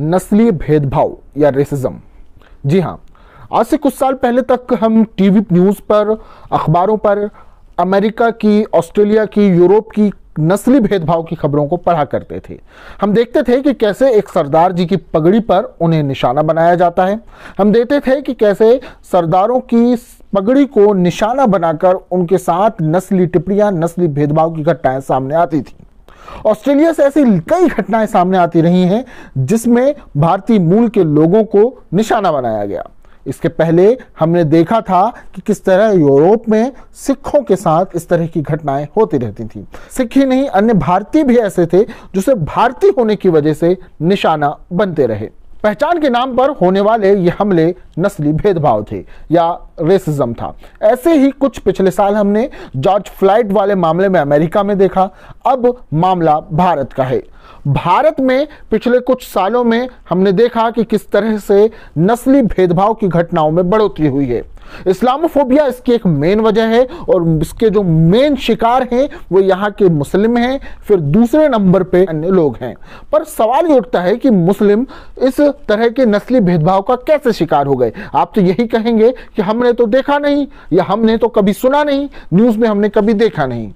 नस्लीय भेदभाव या रेसिज्म जी हाँ आज से कुछ साल पहले तक हम टीवी न्यूज़ पर अखबारों पर अमेरिका की ऑस्ट्रेलिया की यूरोप की नस्ली भेदभाव की खबरों को पढ़ा करते थे हम देखते थे कि कैसे एक सरदार जी की पगड़ी पर उन्हें निशाना बनाया जाता है हम देखते थे कि कैसे सरदारों की पगड़ी को निशाना बनाकर उनके साथ नस्ली टिप्पणियां नस्ली भेदभाव की घटनाएं सामने आती थी ऑस्ट्रेलिया से ऐसी कई घटनाएं सामने आती रही हैं जिसमें भारतीय मूल के लोगों को निशाना बनाया गया इसके पहले हमने देखा था कि किस तरह यूरोप में सिखों के साथ इस तरह की घटनाएं होती रहती थी सिख ही नहीं अन्य भारतीय भी ऐसे थे जो सिर्फ भारतीय होने की वजह से निशाना बनते रहे पहचान के नाम पर होने वाले ये हमले नस्ली भेदभाव थे या रेसिज्म था ऐसे ही कुछ पिछले साल हमने जॉर्ज फ्लाइट वाले मामले में अमेरिका में देखा अब मामला भारत का है भारत में पिछले कुछ सालों में हमने देखा कि किस तरह से नस्ली भेदभाव की घटनाओं में बढ़ोतरी हुई है इस्लामोफोबिया इसकी एक मेन वजह है और इसके जो मेन शिकार हैं वो यहाँ के मुस्लिम हैं फिर दूसरे नंबर पे अन्य लोग हैं पर सवाल ये उठता है कि मुस्लिम इस तरह के नस्ली भेदभाव का कैसे शिकार हो गए आप तो यही कहेंगे कि हमने तो देखा नहीं या हमने तो कभी सुना नहीं न्यूज़ में हमने कभी देखा नहीं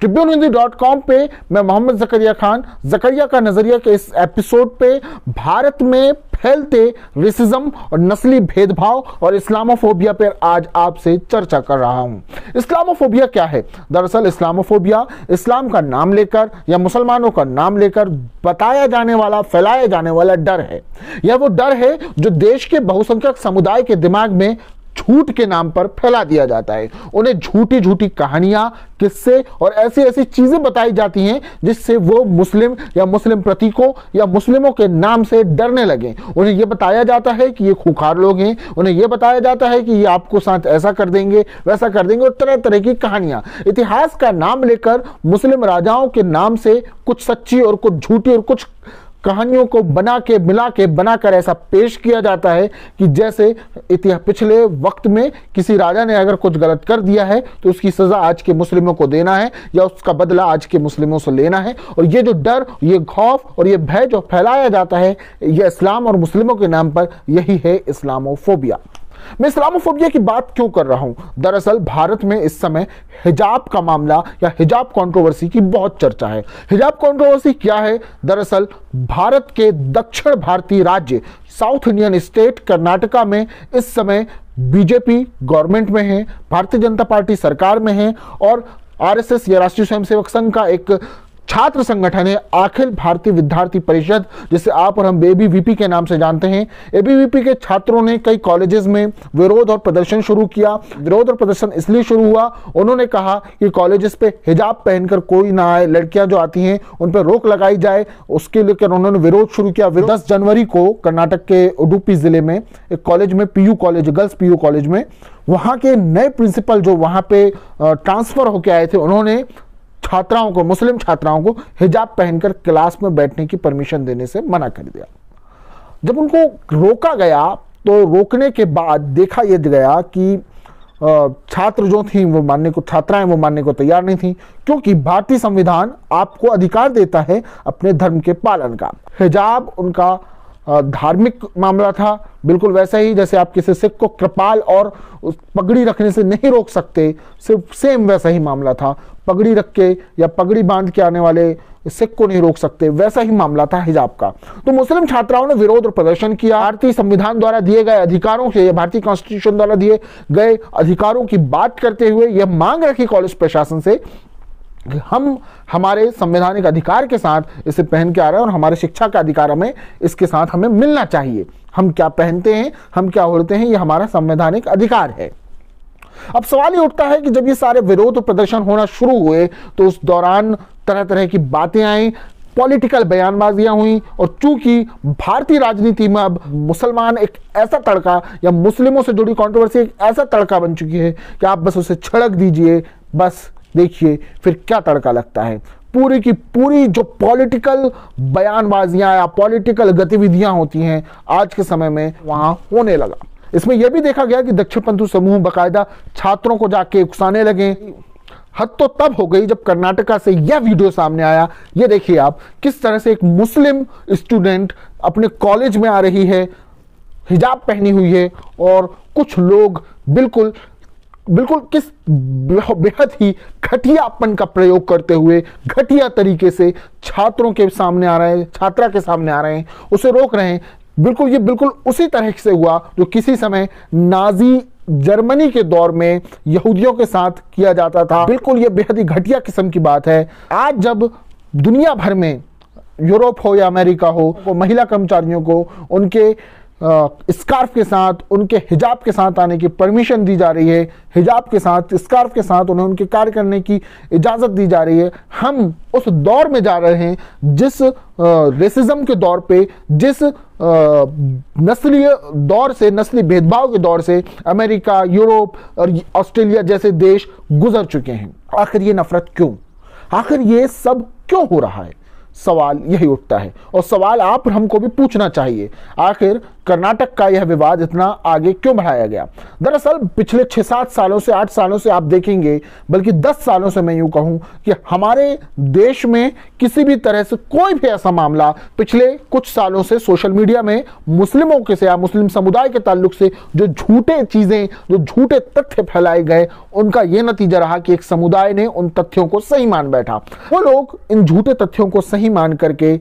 ट्रिब्यून हिंदी डॉट कॉम पर मैं मोहम्मद जकरिया खान जकरिया का नज़रिया के इस एपिसोड पे भारत में फैलते रेसिज्म और नस्ली भेदभाव और इस्लामोफोबिया पर आज आपसे चर्चा कर रहा हूँ इस्लामोफोबिया क्या है दरअसल इस्लामोफोबिया इस्लाम का नाम लेकर या मुसलमानों का नाम लेकर बताया जाने वाला फैलाया जाने वाला डर है यह वो डर है जो देश के बहुसंख्यक समुदाय के दिमाग में झूठ के नाम पर फैला दिया जाता है उन्हें झूठी झूठी कहानियां किस्से और ऐसी ऐसी चीजें बताई जाती हैं जिससे वो मुस्लिम या मुस्लिम प्रतीकों या मुस्लिमों के नाम से डरने लगे उन्हें यह बताया जाता है कि ये खुखार लोग हैं उन्हें यह बताया जाता है कि ये आपको साथ ऐसा कर देंगे वैसा कर देंगे और तरह तरह की कहानियां इतिहास का नाम लेकर मुस्लिम राजाओं के नाम से कुछ सच्ची और कुछ झूठी और कुछ कहानियों को बना के मिला के बना कर ऐसा पेश किया जाता है कि जैसे इतिहास पिछले वक्त में किसी राजा ने अगर कुछ गलत कर दिया है तो उसकी सज़ा आज के मुस्लिमों को देना है या उसका बदला आज के मुस्लिमों से लेना है और ये जो डर ये खौफ और ये भय जो फैलाया जाता है यह इस्लाम और मुस्लिमों के नाम पर यही है इस्लामोफोबिया मैं इस्लामोफोबिया की बात क्यों कर रहा हूं दरअसल भारत में इस समय हिजाब का मामला या हिजाब कंट्रोवर्सी की बहुत चर्चा है हिजाब कंट्रोवर्सी क्या है दरअसल भारत के दक्षिण भारतीय राज्य साउथ इंडियन स्टेट कर्नाटका में इस समय बीजेपी गवर्नमेंट में है भारतीय जनता पार्टी सरकार में है और आरएसएस या राष्ट्रीय स्वयंसेवक संघ का एक छात्र संगठन है अखिल भारतीय विद्यार्थी परिषद जिसे आप और हम एबीवीपी के नाम से जानते हैं एबीवीपी के छात्रों ने कई कॉलेजेस में विरोध और प्रदर्शन शुरू किया विरोध और प्रदर्शन इसलिए शुरू हुआ उन्होंने कहा कि कॉलेजेस पे हिजाब पहनकर कोई ना आए लड़कियां जो आती हैं उन पर रोक लगाई जाए उसके लिए उन्होंने विरोध शुरू किया दस जनवरी को कर्नाटक के उडुपी जिले में एक कॉलेज में PU college girls PU college में वहाँ के नए प्रिंसिपल जो वहाँ पे ट्रांसफर होके आए थे उन्होंने छात्राओं को मुस्लिम छात्राओं को हिजाब पहनकर क्लास में बैठने की परमिशन देने से मना कर दिया जब उनको रोका गया तो रोकने के बाद देखा यह गया कि छात्र जो थी वो मानने को छात्राएं वो मानने को तैयार नहीं थी क्योंकि भारतीय संविधान आपको अधिकार देता है अपने धर्म के पालन का हिजाब उनका धार्मिक मामला था बिल्कुल वैसा ही जैसे आप किसी सिख को कृपाल और पगड़ी रखने से नहीं रोक सकते सिर्फ सेम वैसा ही मामला था पगड़ी रख के या पगड़ी बांध के आने वाले सिख को नहीं रोक सकते वैसा ही मामला था हिजाब का तो मुस्लिम छात्राओं ने विरोध और प्रदर्शन किया भारतीय संविधान द्वारा दिए गए अधिकारों के भारतीय कॉन्स्टिट्यूशन द्वारा दिए गए अधिकारों की बात करते हुए यह मांग रखी कॉलेज प्रशासन से हम हमारे संवैधानिक अधिकार के साथ इसे पहन के आ रहे हैं और हमारे शिक्षा का अधिकार हमें इसके साथ हमें मिलना चाहिए हम क्या पहनते हैं हम क्या ओढ़ते हैं ये हमारा संवैधानिक अधिकार है अब सवाल ये उठता है कि जब ये सारे विरोध प्रदर्शन होना शुरू हुए तो उस दौरान तरह तरह की बातें आई पॉलिटिकल बयानबाजियां हुई और चूंकि भारतीय राजनीति में अब मुसलमान एक ऐसा तड़का या मुस्लिमों से जुड़ी कंट्रोवर्सी एक ऐसा तड़का बन चुकी है कि आप बस उसे छड़क दीजिए बस देखिए फिर क्या तड़का लगता है पूरी की पूरी जो पॉलिटिकल बयानबाजियां या पॉलिटिकल गतिविधियां होती हैं आज के समय में वहां होने लगा इसमें यह भी देखा गया कि पंथ समूह बाकायदा छात्रों को जाके उकसाने लगे हद तो तब हो गई जब कर्नाटका से यह वीडियो सामने आया ये देखिए आप किस तरह से एक मुस्लिम स्टूडेंट अपने कॉलेज में आ रही है हिजाब पहनी हुई है और कुछ लोग बिल्कुल बिल्कुल किस बेहद ही घटियापन का प्रयोग करते हुए घटिया तरीके से छात्रों के सामने आ रहे हैं छात्रा के सामने आ रहे हैं उसे रोक रहे हैं बिल्कुल ये बिल्कुल उसी तरह से हुआ जो किसी समय नाजी जर्मनी के दौर में यहूदियों के साथ किया जाता था बिल्कुल ये बेहद ही घटिया किस्म की बात है आज जब दुनिया भर में यूरोप हो या अमेरिका हो वो महिला कर्मचारियों को उनके स्कार्फ के साथ उनके हिजाब के साथ आने की परमिशन दी जा रही है हिजाब के साथ स्कार्फ के साथ उन्हें उनके कार्य करने की इजाज़त दी जा रही है हम उस दौर में जा रहे हैं जिस रेसिज्म के दौर पे जिस नस्लीय दौर से नस्ली भेदभाव के दौर से अमेरिका यूरोप और ऑस्ट्रेलिया जैसे देश गुजर चुके हैं आखिर ये नफरत क्यों आखिर ये सब क्यों हो रहा है सवाल यही उठता है और सवाल आप हमको भी पूछना चाहिए आखिर कर्नाटक का यह विवाद इतना आगे क्यों बढ़ाया गया दरअसल पिछले छह सात सालों से आठ सालों से आप देखेंगे बल्कि दस सालों से मैं यूं कहूं कि हमारे देश में किसी भी तरह से कोई भी ऐसा मामला पिछले कुछ सालों से सोशल मीडिया में मुस्लिमों के से या मुस्लिम समुदाय के ताल्लुक से जो झूठे चीज़ें जो झूठे तथ्य फैलाए गए उनका यह नतीजा रहा कि एक समुदाय ने उन तथ्यों को सही मान बैठा वो लोग इन झूठे तथ्यों को सही मान करके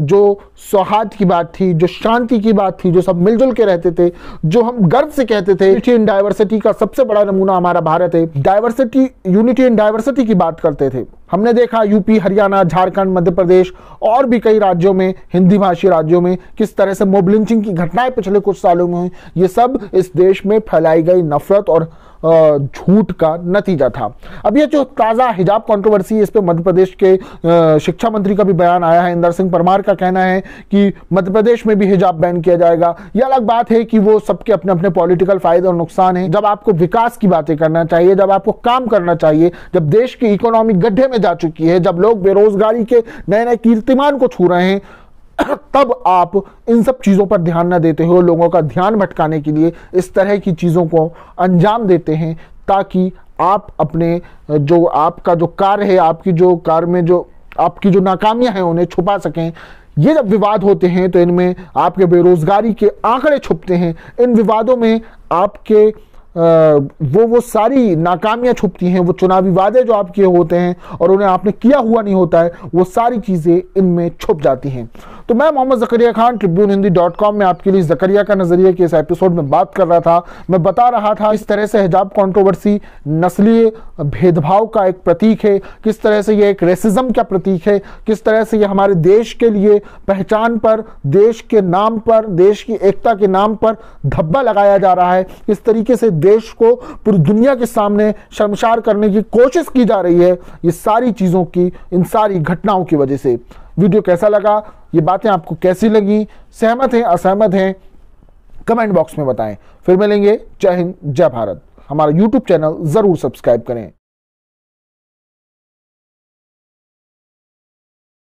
जो सौहार्द की बात थी जो शांति की बात थी जो सब मिलजुल के रहते थे जो हम गर्व से कहते थे यूनिटी इन डाइवर्सिटी का सबसे बड़ा नमूना हमारा भारत है डाइवर्सिटी यूनिटी इन डाइवर्सिटी की बात करते थे हमने देखा यूपी हरियाणा झारखंड मध्य प्रदेश और भी कई राज्यों में हिंदी भाषी राज्यों में किस तरह से मोब लिंचिंग की घटनाएं पिछले कुछ सालों में हुई ये सब इस देश में फैलाई गई नफरत और झूठ का नतीजा था अब ये जो ताज़ा हिजाब कंट्रोवर्सी इस पर मध्य प्रदेश के शिक्षा मंत्री का भी बयान आया है इंदर सिंह परमार का कहना है कि मध्य प्रदेश में भी हिजाब बैन किया जाएगा यह अलग बात है कि वो सबके अपने अपने पॉलिटिकल फायदे और नुकसान है जब आपको विकास की बातें करना चाहिए जब आपको काम करना चाहिए जब देश की इकोनॉमी गड्ढे में जा चुकी है जब लोग बेरोजगारी के नए नए कीर्तिमान को छू रहे हैं तब आप इन सब चीज़ों पर ध्यान न देते हो लोगों का ध्यान भटकाने के लिए इस तरह की चीज़ों को अंजाम देते हैं ताकि आप अपने जो आपका जो कार्य है आपकी जो कार्य में जो आपकी जो नाकामियां हैं उन्हें छुपा सकें ये जब विवाद होते हैं तो इनमें आपके बेरोजगारी के आंकड़े छुपते हैं इन विवादों में आपके वो वो सारी नाकामियां छुपती हैं वो चुनावी वादे जो आपके होते हैं और उन्हें आपने किया हुआ नहीं होता है वो सारी चीज़ें इनमें छुप जाती हैं तो मैं Mohammad Zakaria Khan Tribune Hindi dot com में आपके लिए जकरिया का नजरिया के इस एपिसोड में बात कर रहा था मैं बता रहा था इस तरह से हिजाब कॉन्ट्रोवर्सी नस्लीय भेदभाव का एक प्रतीक है किस तरह से यह एक रेसिज्म का प्रतीक है किस तरह से यह हमारे देश के लिए पहचान पर देश के नाम पर देश की एकता के नाम पर धब्बा लगाया जा रहा है किस तरीके से देश को पूरी दुनिया के सामने शर्मशार करने की कोशिश की जा रही है ये सारी चीज़ों की इन सारी घटनाओं की वजह से वीडियो कैसा लगा ये बातें आपको कैसी लगी सहमत हैं असहमत हैं कमेंट बॉक्स में बताएं फिर मिलेंगे जय हिंद जय भारत हमारा यूट्यूब चैनल ज़रूर सब्सक्राइब करें